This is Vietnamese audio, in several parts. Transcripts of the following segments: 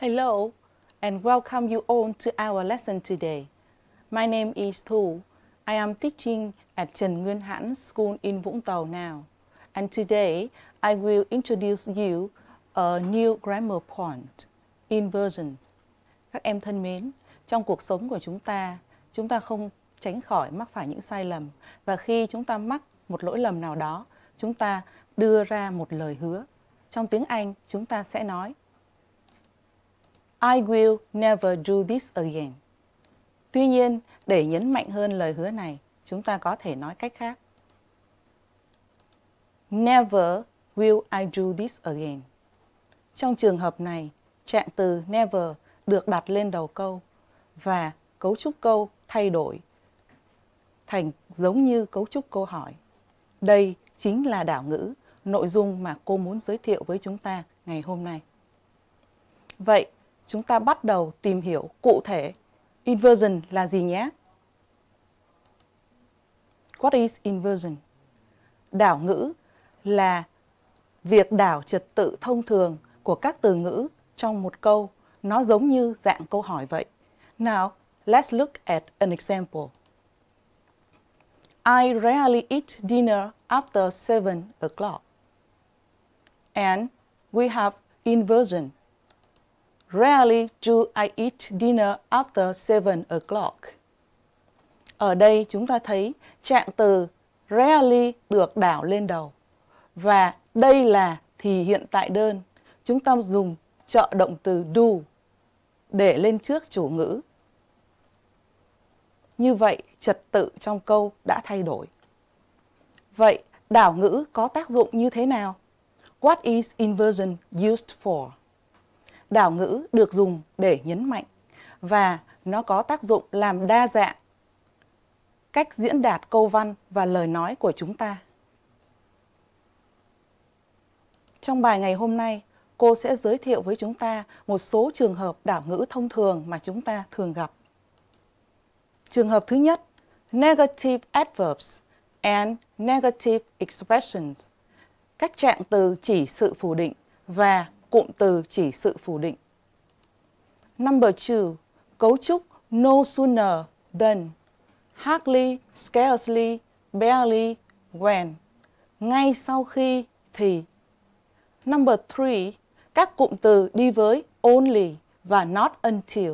Hello, and welcome you all to our lesson today. My name is Thu. I am teaching at Trần Nguyên Hãn School in Vũng Tàu now. And today, I will introduce you a new grammar point, inversions. Các em thân mến, trong cuộc sống của chúng ta, chúng ta không tránh khỏi mắc phải những sai lầm. Và khi chúng ta mắc một lỗi lầm nào đó, chúng ta đưa ra một lời hứa. Trong tiếng Anh, chúng ta sẽ nói I will never do this again. Tuy nhiên, để nhấn mạnh hơn lời hứa này, chúng ta có thể nói cách khác. Never will I do this again. Trong trường hợp này, trạng từ never được đặt lên đầu câu và cấu trúc câu thay đổi thành giống như cấu trúc câu hỏi. Đây chính là đảo ngữ, nội dung mà cô muốn giới thiệu với chúng ta ngày hôm nay. Vậy, chúng ta bắt đầu tìm hiểu cụ thể inversion là gì nhé. What is inversion? Đảo ngữ là việc đảo trật tự thông thường của các từ ngữ trong một câu. Nó giống như dạng câu hỏi vậy. Now, let's look at an example. I rarely eat dinner after 7 o'clock. And we have inversion. Rarely do I eat dinner after 7 o'clock. Ở đây chúng ta thấy trạng từ rarely được đảo lên đầu. Và đây là thì hiện tại đơn. Chúng ta dùng trợ động từ do để lên trước chủ ngữ. Như vậy, trật tự trong câu đã thay đổi. Vậy, đảo ngữ có tác dụng như thế nào? What is inversion used for? đảo ngữ được dùng để nhấn mạnh và nó có tác dụng làm đa dạng cách diễn đạt câu văn và lời nói của chúng ta. Trong bài ngày hôm nay, cô sẽ giới thiệu với chúng ta một số trường hợp đảo ngữ thông thường mà chúng ta thường gặp. Trường hợp thứ nhất, negative adverbs and negative expressions. cách trạng từ chỉ sự phủ định và cụm từ chỉ sự phủ định. Number 2, cấu trúc no sooner than, hardly, scarcely, barely, when, ngay sau khi, thì. Number 3, các cụm từ đi với only và not until.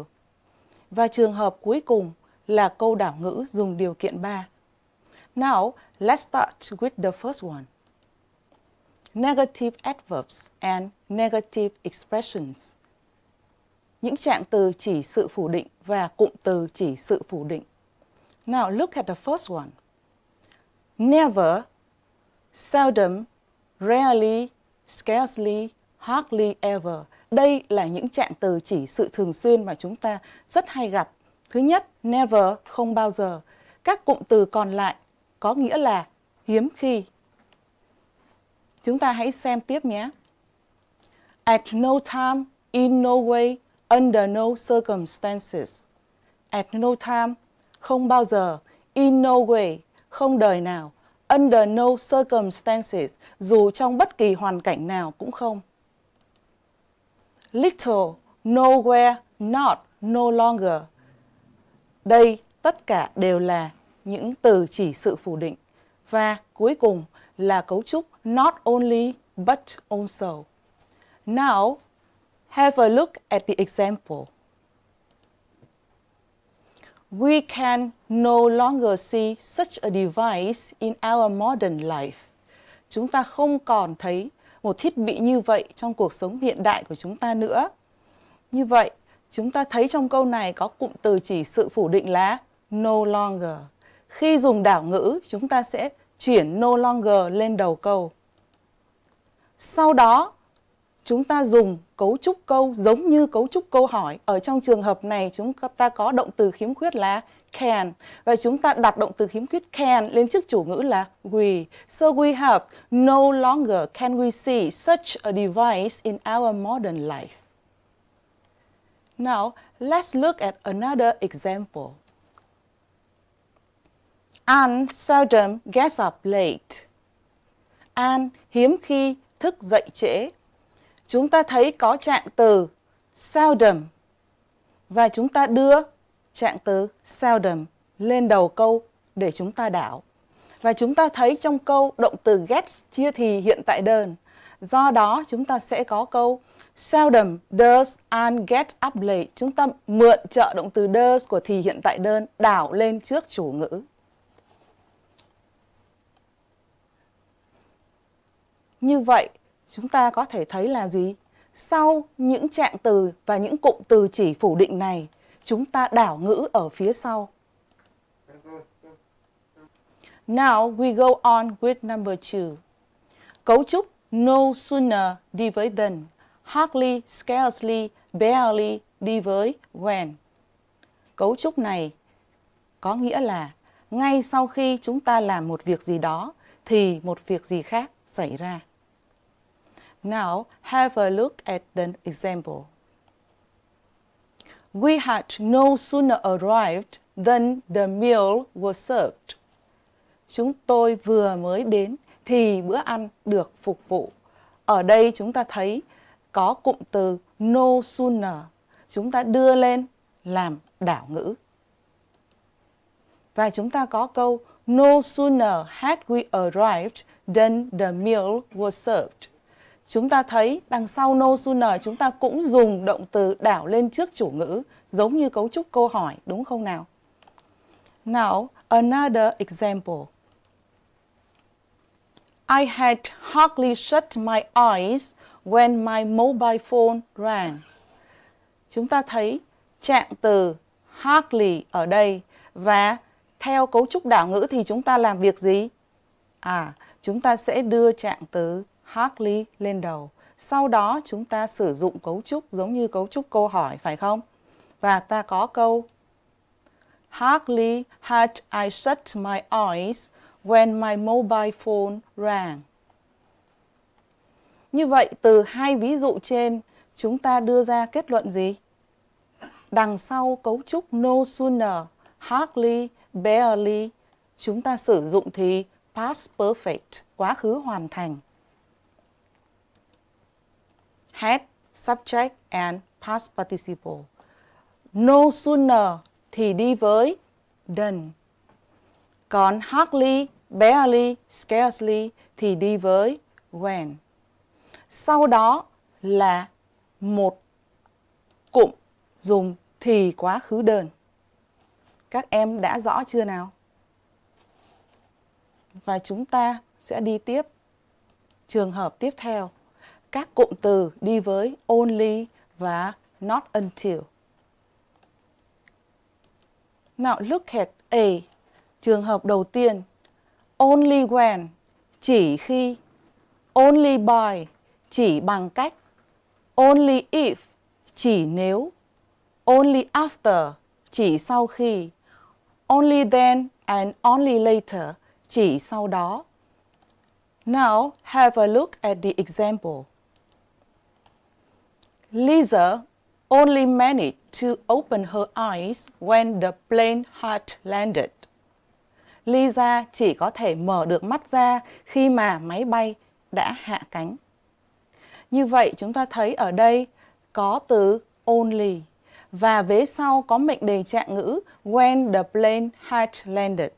Và trường hợp cuối cùng là câu đảo ngữ dùng điều kiện 3. Now, let's start with the first one negative adverbs and negative expressions. Những trạng từ chỉ sự phủ định và cụm từ chỉ sự phủ định. Now look at the first one. Never, seldom, rarely, scarcely, hardly ever. Đây là những trạng từ chỉ sự thường xuyên mà chúng ta rất hay gặp. Thứ nhất, never, không bao giờ. Các cụm từ còn lại có nghĩa là hiếm khi, Chúng ta hãy xem tiếp nhé. At no time, in no way, under no circumstances. At no time, không bao giờ, in no way, không đời nào, under no circumstances, dù trong bất kỳ hoàn cảnh nào cũng không. Little, nowhere, not, no longer. Đây tất cả đều là những từ chỉ sự phủ định và cuối cùng là cấu trúc not only but also. Now, have a look at the example. We can no longer see such a device in our modern life. Chúng ta không còn thấy một thiết bị như vậy trong cuộc sống hiện đại của chúng ta nữa. Như vậy, chúng ta thấy trong câu này có cụm từ chỉ sự phủ định là no longer. Khi dùng đảo ngữ, chúng ta sẽ chuyển no longer lên đầu câu. Sau đó, chúng ta dùng cấu trúc câu giống như cấu trúc câu hỏi. Ở trong trường hợp này chúng ta có động từ khiếm khuyết là can. Và chúng ta đặt động từ khiếm khuyết can lên trước chủ ngữ là we. So we have no longer can we see such a device in our modern life. Now, let's look at another example. Anne seldom gets up late. Anne hiếm khi thức dậy trễ. Chúng ta thấy có trạng từ seldom và chúng ta đưa trạng từ seldom lên đầu câu để chúng ta đảo. Và chúng ta thấy trong câu động từ gets chia thì hiện tại đơn. Do đó chúng ta sẽ có câu seldom does Anne get up late. Chúng ta mượn trợ động từ does của thì hiện tại đơn đảo lên trước chủ ngữ. Như vậy, chúng ta có thể thấy là gì? Sau những trạng từ và những cụm từ chỉ phủ định này, chúng ta đảo ngữ ở phía sau. Now we go on with number two. Cấu trúc no sooner đi với than, hardly, scarcely, barely đi với when. Cấu trúc này có nghĩa là ngay sau khi chúng ta làm một việc gì đó thì một việc gì khác xảy ra. Now, have a look at the example. We had no sooner arrived than the meal was served. Chúng tôi vừa mới đến thì bữa ăn được phục vụ. Ở đây chúng ta thấy có cụm từ no sooner. Chúng ta đưa lên làm đảo ngữ. Và chúng ta có câu No sooner had we arrived than the meal was served. Chúng ta thấy đằng sau no sooner chúng ta cũng dùng động từ đảo lên trước chủ ngữ, giống như cấu trúc câu hỏi, đúng không nào? Now, another example. I had hardly shut my eyes when my mobile phone rang. Chúng ta thấy trạng từ hardly ở đây và theo cấu trúc đảo ngữ thì chúng ta làm việc gì? À, chúng ta sẽ đưa trạng từ hardly lên đầu. Sau đó chúng ta sử dụng cấu trúc giống như cấu trúc câu hỏi phải không? Và ta có câu Hardly had I shut my eyes when my mobile phone rang. Như vậy từ hai ví dụ trên chúng ta đưa ra kết luận gì? Đằng sau cấu trúc no sooner, hardly barely chúng ta sử dụng thì past perfect, quá khứ hoàn thành. Had, subject and past participle. No sooner thì đi với done. Còn hardly, barely, scarcely thì đi với when. Sau đó là một cụm dùng thì quá khứ đơn các em đã rõ chưa nào và chúng ta sẽ đi tiếp trường hợp tiếp theo các cụm từ đi với only và not until Now look at A. Trường hợp đầu tiên. Only when, chỉ khi. Only by, chỉ bằng cách. Only if, chỉ nếu. Only after, chỉ sau khi only then and only later, chỉ sau đó. Now have a look at the example. Lisa only managed to open her eyes when the plane had landed. Lisa chỉ có thể mở được mắt ra khi mà máy bay đã hạ cánh. Như vậy chúng ta thấy ở đây có từ only và vế sau có mệnh đề trạng ngữ When the plane had landed.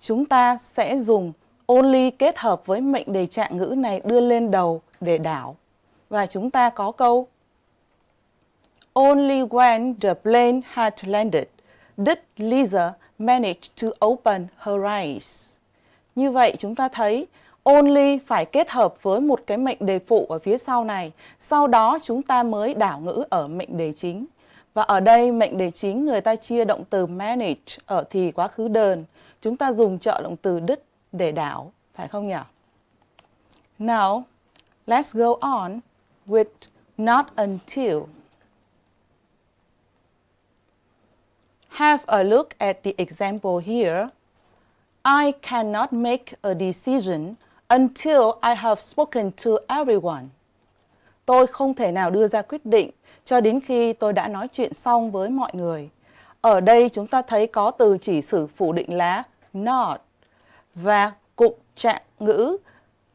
Chúng ta sẽ dùng only kết hợp với mệnh đề trạng ngữ này đưa lên đầu để đảo. Và chúng ta có câu Only when the plane had landed did Lisa manage to open her eyes. Như vậy chúng ta thấy only phải kết hợp với một cái mệnh đề phụ ở phía sau này, sau đó chúng ta mới đảo ngữ ở mệnh đề chính. Và ở đây mệnh đề chính người ta chia động từ manage ở thì quá khứ đơn. Chúng ta dùng trợ động từ đứt để đảo, phải không nhỉ? Now, let's go on with not until. Have a look at the example here. I cannot make a decision until I have spoken to everyone. Tôi không thể nào đưa ra quyết định cho đến khi tôi đã nói chuyện xong với mọi người. Ở đây chúng ta thấy có từ chỉ sử phủ định là not và cụm trạng ngữ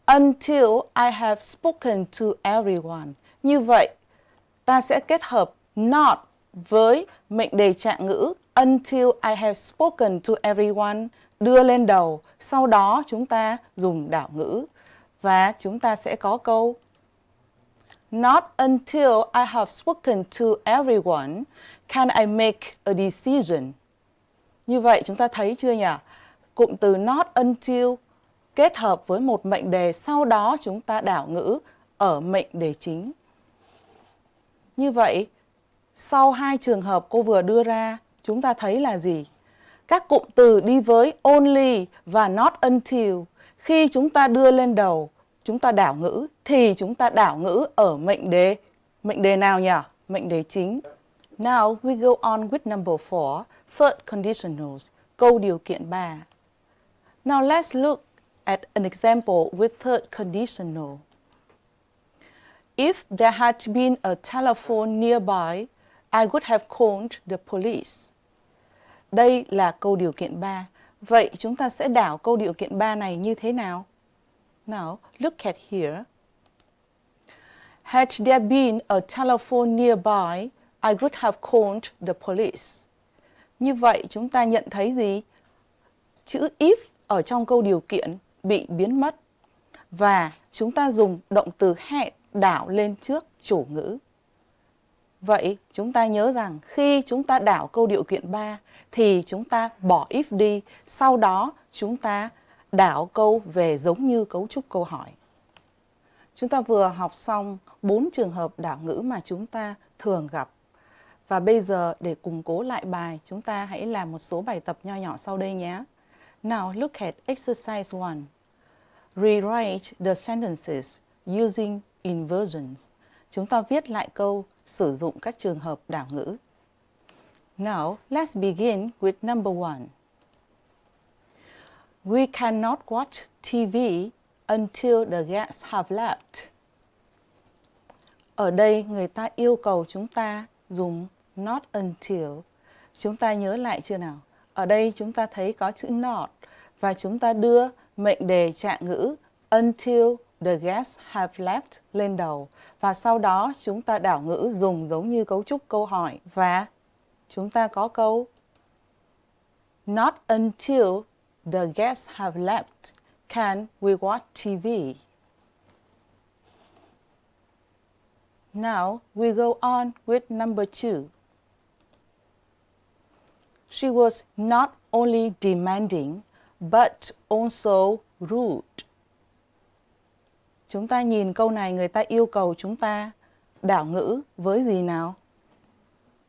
until I have spoken to everyone. Như vậy, ta sẽ kết hợp not với mệnh đề trạng ngữ until I have spoken to everyone đưa lên đầu, sau đó chúng ta dùng đảo ngữ và chúng ta sẽ có câu Not until I have spoken to everyone can I make a decision. Như vậy chúng ta thấy chưa nhỉ? Cụm từ not until kết hợp với một mệnh đề sau đó chúng ta đảo ngữ ở mệnh đề chính. Như vậy, sau hai trường hợp cô vừa đưa ra, chúng ta thấy là gì? Các cụm từ đi với only và not until khi chúng ta đưa lên đầu chúng ta đảo ngữ thì chúng ta đảo ngữ ở mệnh đề mệnh đề nào nhỉ? Mệnh đề chính. Now we go on with number four third conditionals, câu điều kiện ba Now let's look at an example with third conditional. If there had been a telephone nearby, I would have called the police. Đây là câu điều kiện ba Vậy chúng ta sẽ đảo câu điều kiện ba này như thế nào? Now, look at here. Had there been a telephone nearby, I would have called the police. Như vậy chúng ta nhận thấy gì? Chữ if ở trong câu điều kiện bị biến mất và chúng ta dùng động từ hẹn đảo lên trước chủ ngữ. Vậy chúng ta nhớ rằng khi chúng ta đảo câu điều kiện 3 thì chúng ta bỏ if đi, sau đó chúng ta đảo câu về giống như cấu trúc câu hỏi. Chúng ta vừa học xong bốn trường hợp đảo ngữ mà chúng ta thường gặp. Và bây giờ để củng cố lại bài, chúng ta hãy làm một số bài tập nho nhỏ sau đây nhé. Now look at exercise 1. Rewrite the sentences using inversions. Chúng ta viết lại câu sử dụng các trường hợp đảo ngữ. Now, let's begin with number 1. We cannot watch TV until the guests have left. Ở đây người ta yêu cầu chúng ta dùng not until. Chúng ta nhớ lại chưa nào? Ở đây chúng ta thấy có chữ not và chúng ta đưa mệnh đề trạng ngữ until the guests have left lên đầu và sau đó chúng ta đảo ngữ dùng giống như cấu trúc câu hỏi và chúng ta có câu not until The guests have left. Can we watch TV? Now we go on with number two. She was not only demanding but also rude. Chúng ta nhìn câu này người ta yêu cầu chúng ta đảo ngữ với gì nào?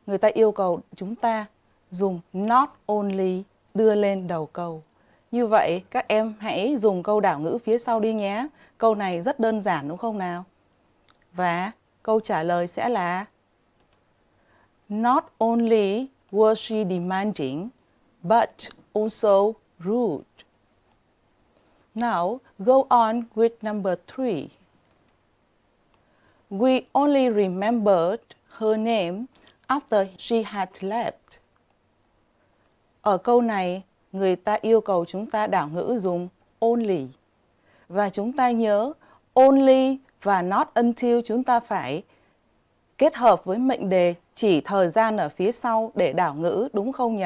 Người ta yêu cầu chúng ta dùng not only đưa lên đầu câu. Như vậy các em hãy dùng câu đảo ngữ phía sau đi nhé. Câu này rất đơn giản đúng không nào? Và câu trả lời sẽ là Not only was she demanding, but also rude. Now, go on with number three. We only remembered her name after she had left. Ở câu này, người ta yêu cầu chúng ta đảo ngữ dùng only. Và chúng ta nhớ only và not until chúng ta phải kết hợp với mệnh đề chỉ thời gian ở phía sau để đảo ngữ đúng không nhỉ?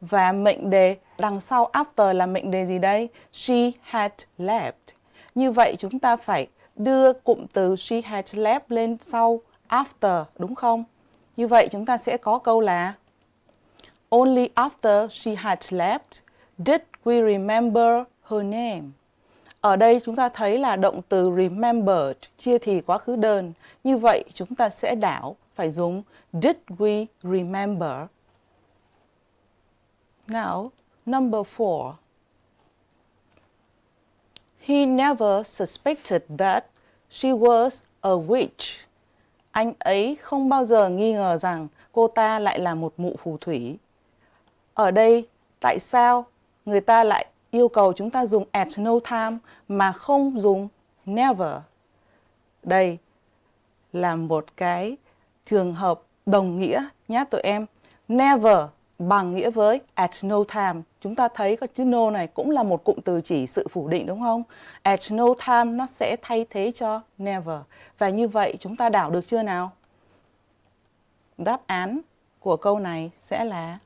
Và mệnh đề đằng sau after là mệnh đề gì đây? She had left. Như vậy chúng ta phải đưa cụm từ she had left lên sau after đúng không? Như vậy chúng ta sẽ có câu là Only after she had left did we remember her name. Ở đây chúng ta thấy là động từ remembered chia thì quá khứ đơn. Như vậy chúng ta sẽ đảo phải dùng did we remember. Now, number four. He never suspected that she was a witch. Anh ấy không bao giờ nghi ngờ rằng cô ta lại là một mụ phù thủy ở đây tại sao người ta lại yêu cầu chúng ta dùng at no time mà không dùng never. Đây là một cái trường hợp đồng nghĩa nhé tụi em. Never bằng nghĩa với at no time. Chúng ta thấy cái chữ no này cũng là một cụm từ chỉ sự phủ định đúng không? At no time nó sẽ thay thế cho never. Và như vậy chúng ta đảo được chưa nào? Đáp án của câu này sẽ là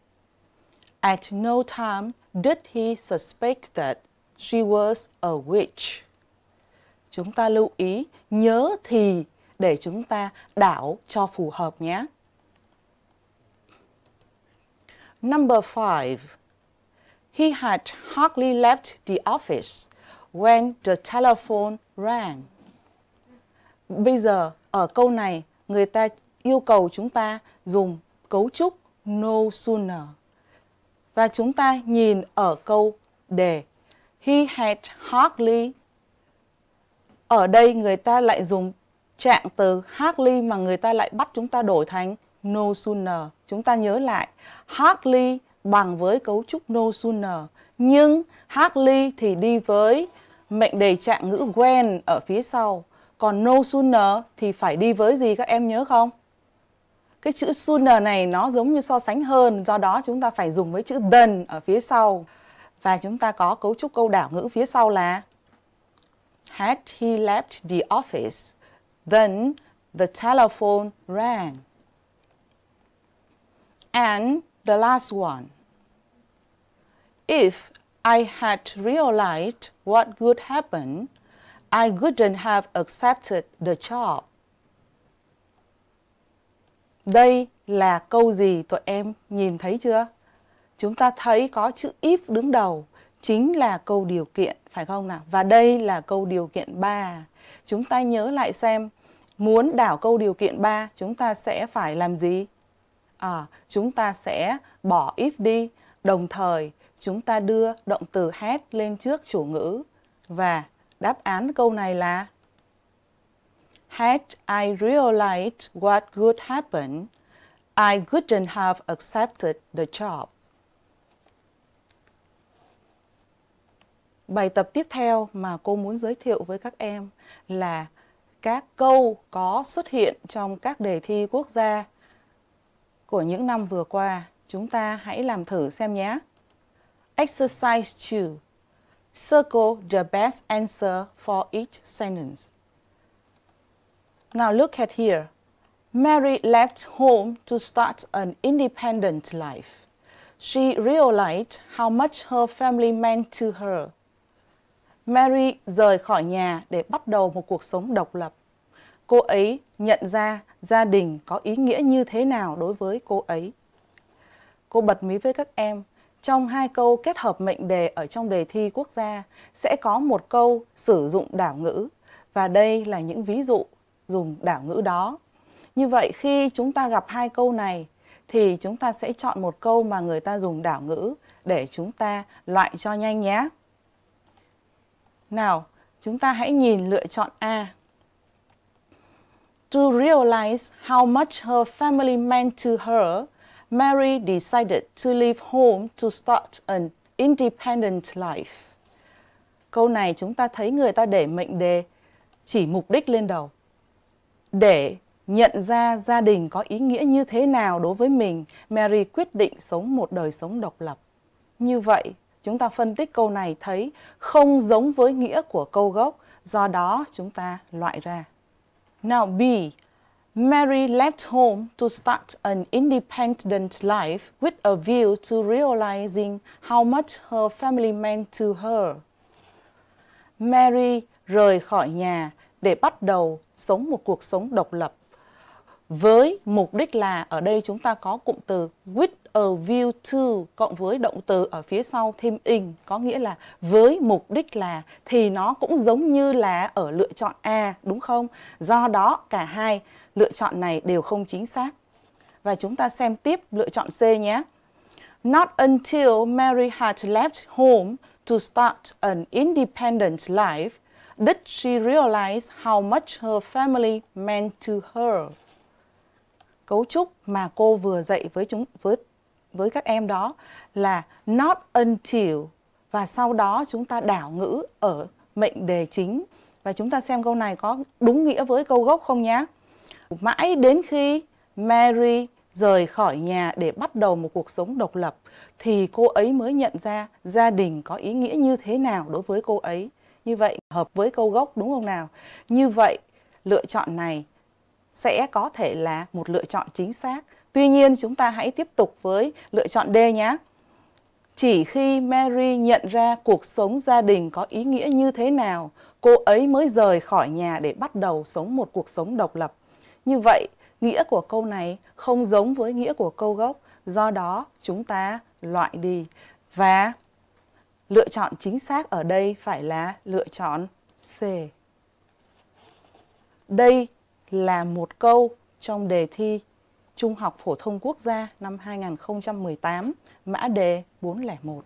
At no time did he suspect that she was a witch. Chúng ta lưu ý nhớ thì để chúng ta đảo cho phù hợp nhé. Number five. He had hardly left the office when the telephone rang. Bây giờ ở câu này người ta yêu cầu chúng ta dùng cấu trúc no sooner. Và chúng ta nhìn ở câu đề He had hardly Ở đây người ta lại dùng trạng từ hardly mà người ta lại bắt chúng ta đổi thành no sooner. Chúng ta nhớ lại hardly bằng với cấu trúc no sooner. Nhưng hardly thì đi với mệnh đề trạng ngữ when ở phía sau. Còn no sooner thì phải đi với gì các em nhớ không? cái chữ sooner này nó giống như so sánh hơn do đó chúng ta phải dùng với chữ than ở phía sau và chúng ta có cấu trúc câu đảo ngữ phía sau là had he left the office then the telephone rang and the last one if I had realized what would happen I wouldn't have accepted the job đây là câu gì tụi em nhìn thấy chưa? Chúng ta thấy có chữ if đứng đầu chính là câu điều kiện phải không nào? Và đây là câu điều kiện 3. Chúng ta nhớ lại xem muốn đảo câu điều kiện 3 chúng ta sẽ phải làm gì? À, chúng ta sẽ bỏ if đi, đồng thời chúng ta đưa động từ had lên trước chủ ngữ và đáp án câu này là Had I realized what would happen, I couldn't have accepted the job. Bài tập tiếp theo mà cô muốn giới thiệu với các em là các câu có xuất hiện trong các đề thi quốc gia của những năm vừa qua. Chúng ta hãy làm thử xem nhé. Exercise 2. Circle the best answer for each sentence. Now look at here. Mary left home to start an independent life. She realized how much her family meant to her. Mary rời khỏi nhà để bắt đầu một cuộc sống độc lập. Cô ấy nhận ra gia đình có ý nghĩa như thế nào đối với cô ấy. Cô bật mí với các em, trong hai câu kết hợp mệnh đề ở trong đề thi quốc gia sẽ có một câu sử dụng đảo ngữ và đây là những ví dụ dùng đảo ngữ đó. Như vậy khi chúng ta gặp hai câu này thì chúng ta sẽ chọn một câu mà người ta dùng đảo ngữ để chúng ta loại cho nhanh nhé. Nào, chúng ta hãy nhìn lựa chọn A. To realize how much her family meant to her, Mary decided to leave home to start an independent life. Câu này chúng ta thấy người ta để mệnh đề chỉ mục đích lên đầu để nhận ra gia đình có ý nghĩa như thế nào đối với mình, Mary quyết định sống một đời sống độc lập. Như vậy, chúng ta phân tích câu này thấy không giống với nghĩa của câu gốc, do đó chúng ta loại ra. Now B, Mary left home to start an independent life with a view to realizing how much her family meant to her. Mary rời khỏi nhà để bắt đầu sống một cuộc sống độc lập với mục đích là ở đây chúng ta có cụm từ with a view to cộng với động từ ở phía sau thêm in có nghĩa là với mục đích là thì nó cũng giống như là ở lựa chọn A đúng không? Do đó cả hai lựa chọn này đều không chính xác. Và chúng ta xem tiếp lựa chọn C nhé. Not until Mary had left home to start an independent life Did she realize how much her family meant to her? Cấu trúc mà cô vừa dạy với chúng với với các em đó là not until và sau đó chúng ta đảo ngữ ở mệnh đề chính và chúng ta xem câu này có đúng nghĩa với câu gốc không nhé. Mãi đến khi Mary rời khỏi nhà để bắt đầu một cuộc sống độc lập thì cô ấy mới nhận ra gia đình có ý nghĩa như thế nào đối với cô ấy như vậy hợp với câu gốc đúng không nào như vậy lựa chọn này sẽ có thể là một lựa chọn chính xác tuy nhiên chúng ta hãy tiếp tục với lựa chọn D nhé chỉ khi Mary nhận ra cuộc sống gia đình có ý nghĩa như thế nào, cô ấy mới rời khỏi nhà để bắt đầu sống một cuộc sống độc lập. Như vậy, nghĩa của câu này không giống với nghĩa của câu gốc, do đó chúng ta loại đi. Và lựa chọn chính xác ở đây phải là lựa chọn C. Đây là một câu trong đề thi Trung học phổ thông quốc gia năm 2018, mã đề 401.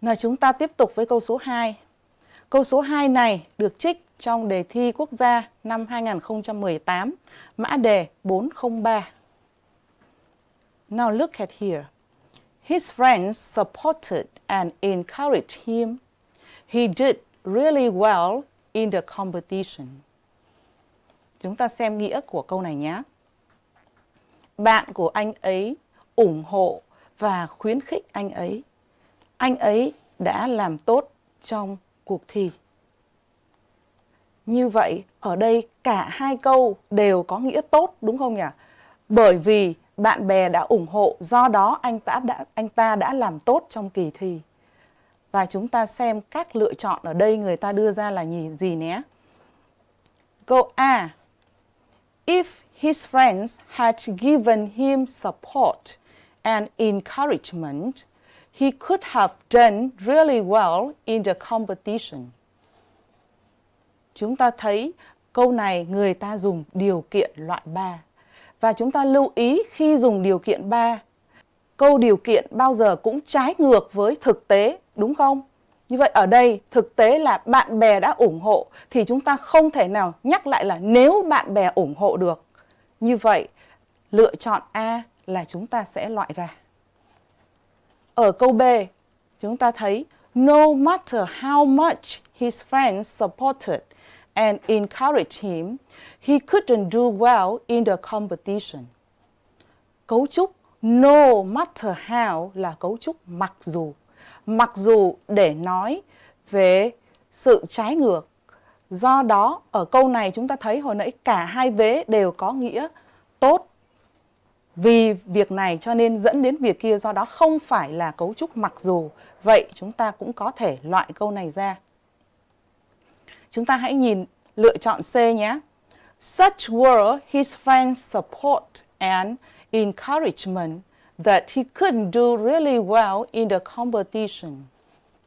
Nào chúng ta tiếp tục với câu số 2. Câu số 2 này được trích trong đề thi quốc gia năm 2018, mã đề 403. Now look at here. His friends supported and encouraged him. He did really well in the competition. Chúng ta xem nghĩa của câu này nhé. Bạn của anh ấy ủng hộ và khuyến khích anh ấy. Anh ấy đã làm tốt trong cuộc thi. Như vậy, ở đây cả hai câu đều có nghĩa tốt đúng không nhỉ? Bởi vì bạn bè đã ủng hộ, do đó anh ta đã anh ta đã làm tốt trong kỳ thi. Và chúng ta xem các lựa chọn ở đây người ta đưa ra là gì, gì nhé. Câu A. If his friends had given him support and encouragement, he could have done really well in the competition. Chúng ta thấy câu này người ta dùng điều kiện loại 3 và chúng ta lưu ý khi dùng điều kiện 3, câu điều kiện bao giờ cũng trái ngược với thực tế, đúng không? Như vậy ở đây thực tế là bạn bè đã ủng hộ thì chúng ta không thể nào nhắc lại là nếu bạn bè ủng hộ được. Như vậy lựa chọn A là chúng ta sẽ loại ra. Ở câu B, chúng ta thấy no matter how much his friends supported and encouraged him, He couldn't do well in the competition. Cấu trúc no matter how là cấu trúc mặc dù. Mặc dù để nói về sự trái ngược. Do đó ở câu này chúng ta thấy hồi nãy cả hai vế đều có nghĩa tốt. Vì việc này cho nên dẫn đến việc kia do đó không phải là cấu trúc mặc dù. Vậy chúng ta cũng có thể loại câu này ra. Chúng ta hãy nhìn lựa chọn C nhé. Such were his friends' support and encouragement that he couldn't do really well in the competition.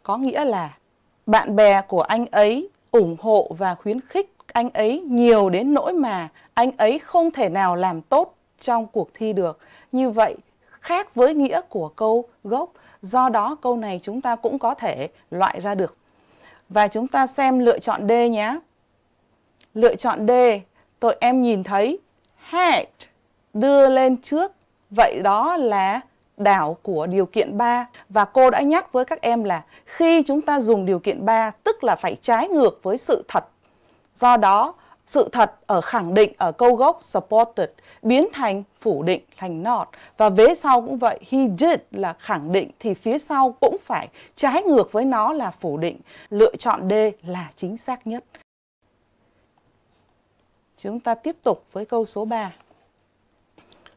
Có nghĩa là bạn bè của anh ấy ủng hộ và khuyến khích anh ấy nhiều đến nỗi mà anh ấy không thể nào làm tốt trong cuộc thi được. Như vậy khác với nghĩa của câu gốc, do đó câu này chúng ta cũng có thể loại ra được. Và chúng ta xem lựa chọn D nhé. Lựa chọn D Tụi em nhìn thấy had đưa lên trước. Vậy đó là đảo của điều kiện 3 và cô đã nhắc với các em là khi chúng ta dùng điều kiện 3 tức là phải trái ngược với sự thật. Do đó, sự thật ở khẳng định ở câu gốc supported biến thành phủ định thành not và vế sau cũng vậy he did là khẳng định thì phía sau cũng phải trái ngược với nó là phủ định lựa chọn D là chính xác nhất Chúng ta tiếp tục với câu số 3.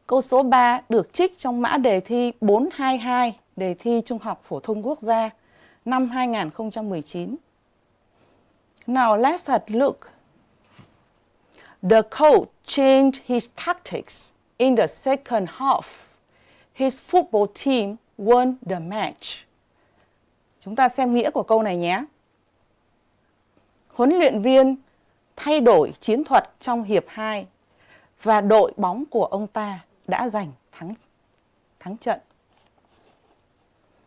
Câu số 3 được trích trong mã đề thi 422 đề thi Trung học phổ thông quốc gia năm 2019. Now let's have a look. The coach changed his tactics in the second half. His football team won the match. Chúng ta xem nghĩa của câu này nhé. Huấn luyện viên thay đổi chiến thuật trong hiệp 2 và đội bóng của ông ta đã giành thắng thắng trận.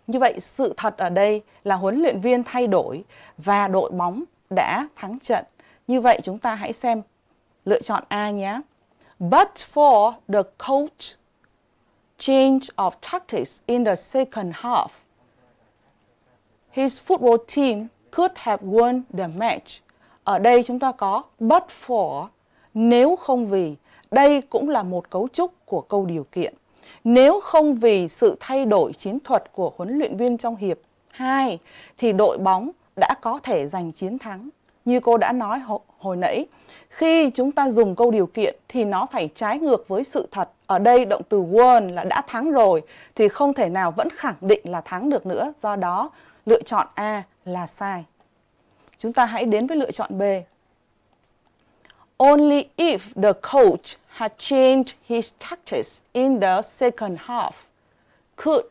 Như vậy sự thật ở đây là huấn luyện viên thay đổi và đội bóng đã thắng trận. Như vậy chúng ta hãy xem lựa chọn A nhé. But for the coach change of tactics in the second half, his football team could have won the match. Ở đây chúng ta có but for, nếu không vì. Đây cũng là một cấu trúc của câu điều kiện. Nếu không vì sự thay đổi chiến thuật của huấn luyện viên trong hiệp 2 thì đội bóng đã có thể giành chiến thắng. Như cô đã nói hồi nãy, khi chúng ta dùng câu điều kiện thì nó phải trái ngược với sự thật. Ở đây động từ won là đã thắng rồi thì không thể nào vẫn khẳng định là thắng được nữa. Do đó lựa chọn A là sai. Chúng ta hãy đến với lựa chọn B. Only if the coach had changed his tactics in the second half could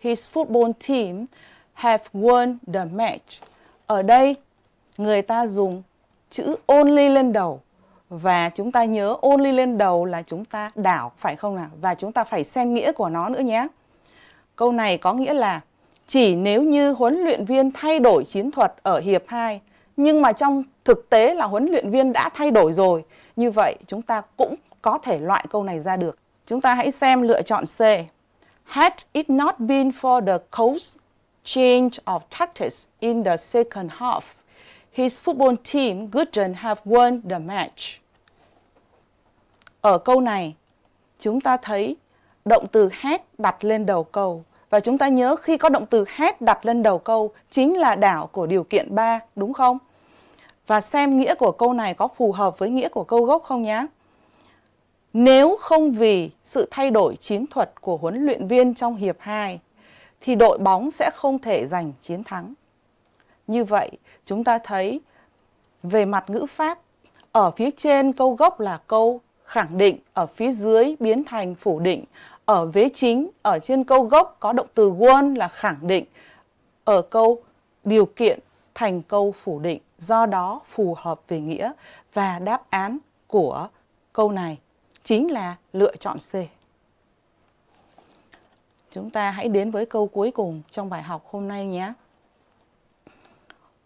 his football team have won the match. Ở đây người ta dùng chữ only lên đầu và chúng ta nhớ only lên đầu là chúng ta đảo phải không nào? Và chúng ta phải xem nghĩa của nó nữa nhé. Câu này có nghĩa là chỉ nếu như huấn luyện viên thay đổi chiến thuật ở hiệp 2 nhưng mà trong thực tế là huấn luyện viên đã thay đổi rồi như vậy chúng ta cũng có thể loại câu này ra được chúng ta hãy xem lựa chọn C had it not been for the coach change of tactics in the second half his football team wouldn't have won the match ở câu này chúng ta thấy động từ had đặt lên đầu câu và chúng ta nhớ khi có động từ had đặt lên đầu câu chính là đảo của điều kiện 3, đúng không? Và xem nghĩa của câu này có phù hợp với nghĩa của câu gốc không nhé. Nếu không vì sự thay đổi chiến thuật của huấn luyện viên trong hiệp 2 thì đội bóng sẽ không thể giành chiến thắng. Như vậy, chúng ta thấy về mặt ngữ pháp, ở phía trên câu gốc là câu khẳng định, ở phía dưới biến thành phủ định, ở vế chính ở trên câu gốc có động từ won là khẳng định ở câu điều kiện thành câu phủ định do đó phù hợp về nghĩa và đáp án của câu này chính là lựa chọn C. Chúng ta hãy đến với câu cuối cùng trong bài học hôm nay nhé.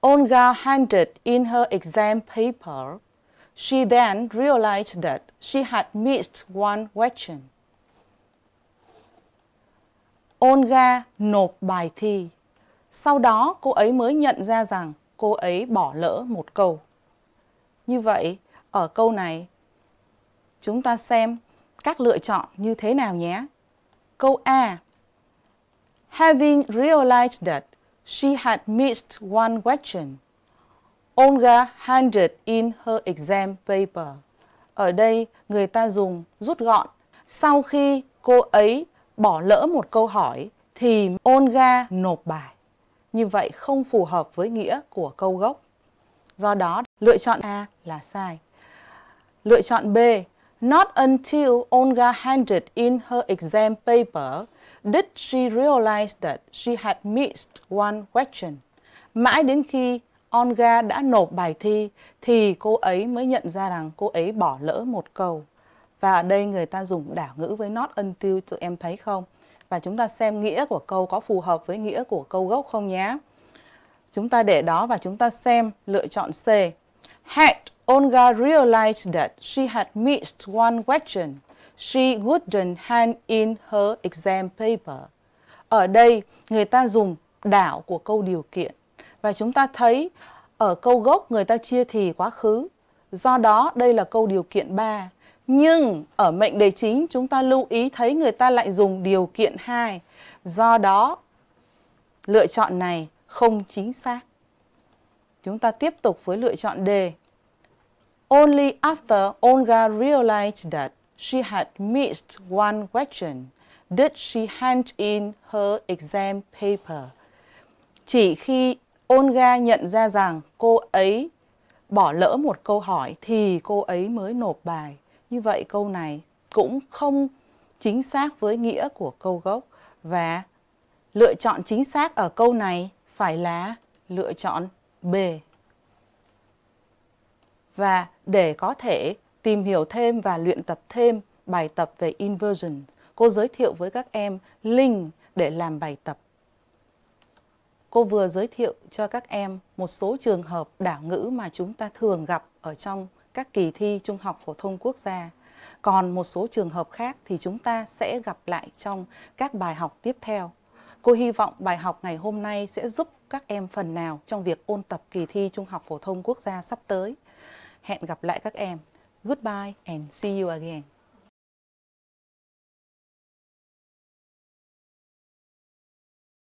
Olga handed in her exam paper. She then realized that she had missed one question. Olga nộp bài thi. Sau đó cô ấy mới nhận ra rằng cô ấy bỏ lỡ một câu. Như vậy, ở câu này chúng ta xem các lựa chọn như thế nào nhé. Câu A. Having realized that she had missed one question, Olga handed in her exam paper. Ở đây người ta dùng rút gọn sau khi cô ấy bỏ lỡ một câu hỏi thì ôn ga nộp bài. Như vậy không phù hợp với nghĩa của câu gốc. Do đó, lựa chọn A là sai. Lựa chọn B, not until Olga handed in her exam paper did she realize that she had missed one question. Mãi đến khi Olga đã nộp bài thi thì cô ấy mới nhận ra rằng cô ấy bỏ lỡ một câu. Và ở đây người ta dùng đảo ngữ với not until tụi em thấy không? Và chúng ta xem nghĩa của câu có phù hợp với nghĩa của câu gốc không nhé. Chúng ta để đó và chúng ta xem lựa chọn C. Had Olga realized that she had missed one question, she wouldn't hand in her exam paper. Ở đây người ta dùng đảo của câu điều kiện và chúng ta thấy ở câu gốc người ta chia thì quá khứ. Do đó đây là câu điều kiện 3 nhưng ở mệnh đề chính chúng ta lưu ý thấy người ta lại dùng điều kiện 2. Do đó, lựa chọn này không chính xác. Chúng ta tiếp tục với lựa chọn D. Only after Olga realized that she had missed one question did she hand in her exam paper. Chỉ khi Olga nhận ra rằng cô ấy bỏ lỡ một câu hỏi thì cô ấy mới nộp bài. Như vậy câu này cũng không chính xác với nghĩa của câu gốc và lựa chọn chính xác ở câu này phải là lựa chọn B. Và để có thể tìm hiểu thêm và luyện tập thêm bài tập về inversion, cô giới thiệu với các em link để làm bài tập. Cô vừa giới thiệu cho các em một số trường hợp đảo ngữ mà chúng ta thường gặp ở trong các kỳ thi trung học phổ thông quốc gia. Còn một số trường hợp khác thì chúng ta sẽ gặp lại trong các bài học tiếp theo. Cô hy vọng bài học ngày hôm nay sẽ giúp các em phần nào trong việc ôn tập kỳ thi Trung học phổ thông quốc gia sắp tới. Hẹn gặp lại các em. Goodbye and see you again.